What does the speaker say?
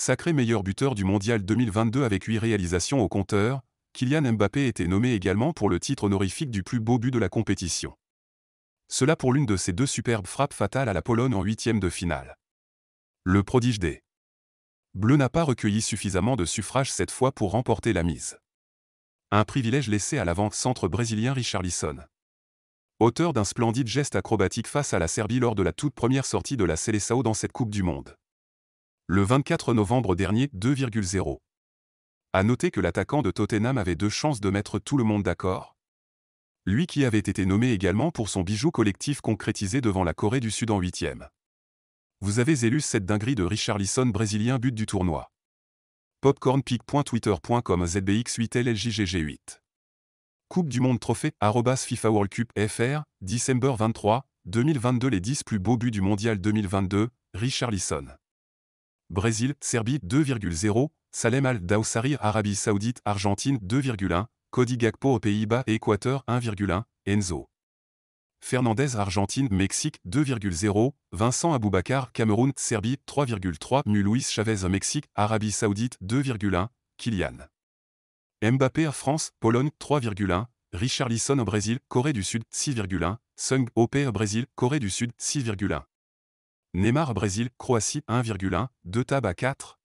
sacré meilleur buteur du mondial 2022 avec 8 réalisations au compteur, Kylian Mbappé était nommé également pour le titre honorifique du plus beau but de la compétition. Cela pour l'une de ses deux superbes frappes fatales à la Pologne en huitième de finale. Le prodige des Bleus n'a pas recueilli suffisamment de suffrages cette fois pour remporter la mise. Un privilège laissé à l'avant-centre brésilien Richarlison. Auteur d'un splendide geste acrobatique face à la Serbie lors de la toute première sortie de la Célessao dans cette Coupe du Monde le 24 novembre dernier 2,0. À noter que l'attaquant de Tottenham avait deux chances de mettre tout le monde d'accord. Lui qui avait été nommé également pour son bijou collectif concrétisé devant la Corée du Sud en huitième. Vous avez élu cette dinguerie de Richarlison brésilien but du tournoi. popcornpicktwittercom ZBX8LLJGG8 Coupe du Monde Trophée, arrobas FIFA World Cup FR, December 23, 2022 Les 10 plus beaux buts du Mondial 2022, Richarlison. Brésil, Serbie 2,0, Salem Al-Dawsari Arabie Saoudite, Argentine 2,1, Cody Gakpo aux Pays-Bas Équateur 1,1, Enzo. Fernandez Argentine, Mexique 2,0, Vincent Aboubakar Cameroun, Serbie 3,3, Luis Chavez Mexique, Arabie Saoudite 2,1, Kylian. Mbappé France, Pologne 3,1, Richarlison au Brésil, Corée du Sud 6,1, Sung OP au Brésil, Corée du Sud 6,1. Neymar Brésil, Croatie 1,1, 2 tables à 4,